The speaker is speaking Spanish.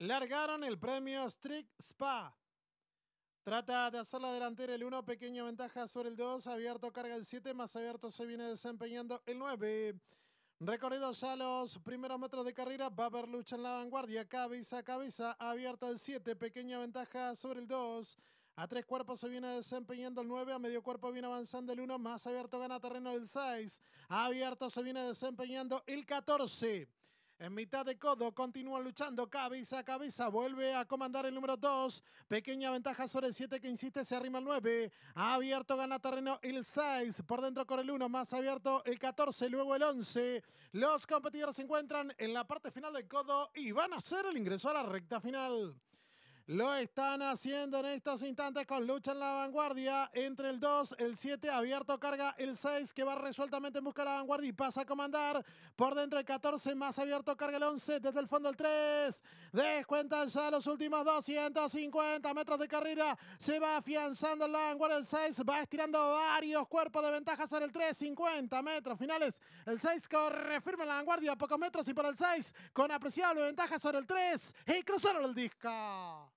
Largaron el premio Strict Spa. Trata de hacer la delantera el 1, pequeña ventaja sobre el 2. Abierto carga el 7, más abierto se viene desempeñando el 9. Recorridos ya los primeros metros de carrera. Va a haber lucha en la vanguardia. Cabeza a cabeza. Abierto el 7. Pequeña ventaja sobre el 2. A tres cuerpos se viene desempeñando el 9, a medio cuerpo viene avanzando el 1, más abierto gana terreno el 6, abierto se viene desempeñando el 14. En mitad de codo continúa luchando cabeza a cabeza. Vuelve a comandar el número 2. Pequeña ventaja sobre el 7 que insiste. Se arrima el 9. Abierto gana terreno el 6. Por dentro con el 1. Más abierto el 14. Luego el 11. Los competidores se encuentran en la parte final del codo y van a hacer el ingreso a la recta final. Lo están haciendo en estos instantes con lucha en la vanguardia. Entre el 2, el 7, abierto carga el 6 que va resueltamente en busca de la vanguardia y pasa a comandar. Por dentro el 14, más abierto carga el 11 desde el fondo el 3. Descuentan ya los últimos 250 metros de carrera. Se va afianzando en la vanguardia el 6. Va estirando varios cuerpos de ventaja sobre el 3. 50 metros finales. El 6 corre firme en la vanguardia a pocos metros y por el 6 con apreciable ventaja sobre el 3. Y cruzaron el disco.